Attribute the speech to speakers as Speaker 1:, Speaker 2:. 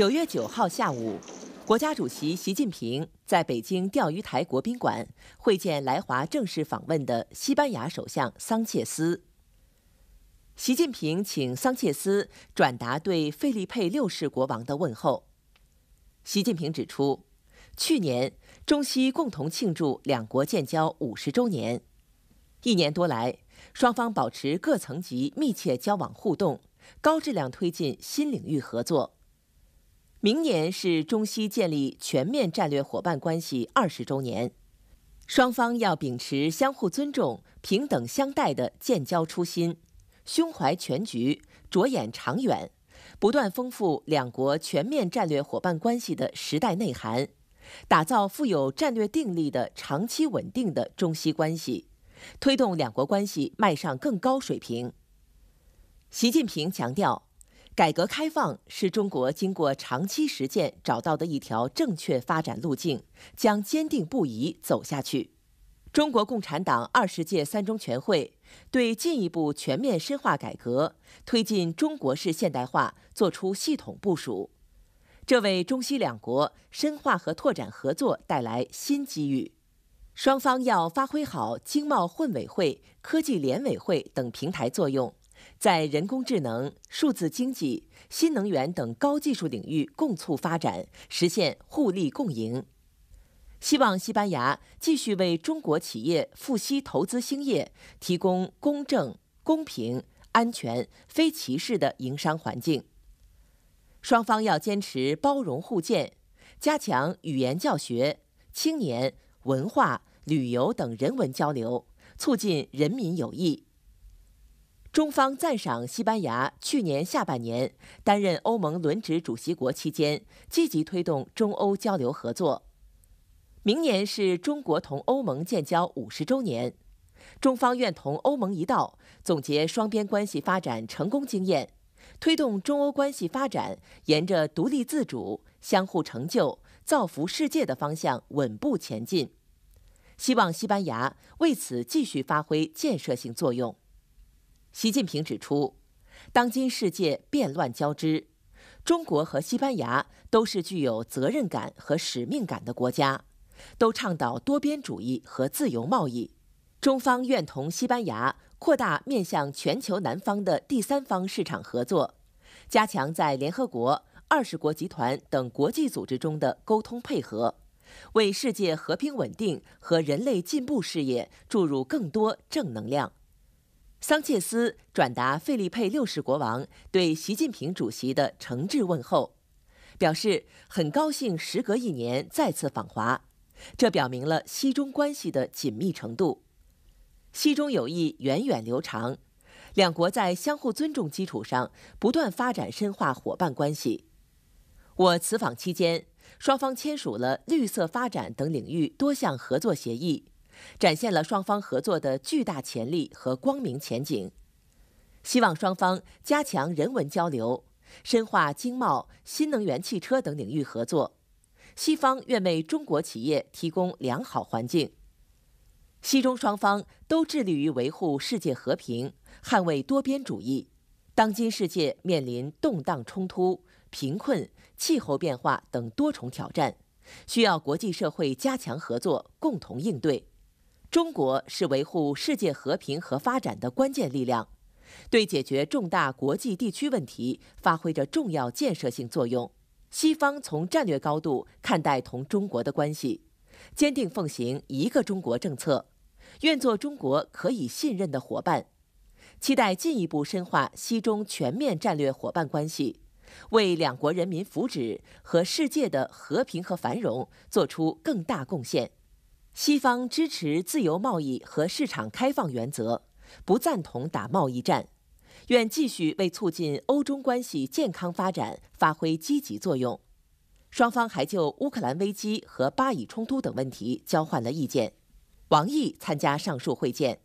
Speaker 1: 九月九号下午，国家主席习近平在北京钓鱼台国宾馆会见来华正式访问的西班牙首相桑切斯。习近平请桑切斯转达对费利佩六世国王的问候。习近平指出，去年中西共同庆祝两国建交五十周年，一年多来，双方保持各层级密切交往互动，高质量推进新领域合作。明年是中西建立全面战略伙伴关系二十周年，双方要秉持相互尊重、平等相待的建交初心，胸怀全局、着眼长远，不断丰富两国全面战略伙伴关系的时代内涵，打造富有战略定力的长期稳定的中西关系，推动两国关系迈上更高水平。习近平强调。改革开放是中国经过长期实践找到的一条正确发展路径，将坚定不移走下去。中国共产党二十届三中全会对进一步全面深化改革、推进中国式现代化作出系统部署，这为中西两国深化和拓展合作带来新机遇。双方要发挥好经贸混委会、科技联委会等平台作用。在人工智能、数字经济、新能源等高技术领域共促发展，实现互利共赢。希望西班牙继续为中国企业赴西投资兴业提供公正、公平、安全、非歧视的营商环境。双方要坚持包容互鉴，加强语言教学、青年、文化旅游等人文交流，促进人民友谊。中方赞赏西班牙去年下半年担任欧盟轮值主席国期间，积极推动中欧交流合作。明年是中国同欧盟建交五十周年，中方愿同欧盟一道总结双边关系发展成功经验，推动中欧关系发展沿着独立自主、相互成就、造福世界的方向稳步前进。希望西班牙为此继续发挥建设性作用。习近平指出，当今世界变乱交织，中国和西班牙都是具有责任感和使命感的国家，都倡导多边主义和自由贸易。中方愿同西班牙扩大面向全球南方的第三方市场合作，加强在联合国、二十国集团等国际组织中的沟通配合，为世界和平稳定和人类进步事业注入更多正能量。桑切斯转达费利佩六世国王对习近平主席的诚挚问候，表示很高兴时隔一年再次访华，这表明了西中关系的紧密程度。西中友谊源远流长，两国在相互尊重基础上不断发展深化伙伴关系。我此访期间，双方签署了绿色发展等领域多项合作协议。展现了双方合作的巨大潜力和光明前景。希望双方加强人文交流，深化经贸、新能源汽车等领域合作。西方愿为中国企业提供良好环境。西中双方都致力于维护世界和平，捍卫多边主义。当今世界面临动荡、冲突、贫困、气候变化等多重挑战，需要国际社会加强合作，共同应对。中国是维护世界和平和发展的关键力量，对解决重大国际地区问题发挥着重要建设性作用。西方从战略高度看待同中国的关系，坚定奉行一个中国政策，愿做中国可以信任的伙伴，期待进一步深化西中全面战略伙伴关系，为两国人民福祉和世界的和平和繁荣做出更大贡献。西方支持自由贸易和市场开放原则，不赞同打贸易战，愿继续为促进欧中关系健康发展发挥积极作用。双方还就乌克兰危机和巴以冲突等问题交换了意见。王毅参加上述会见。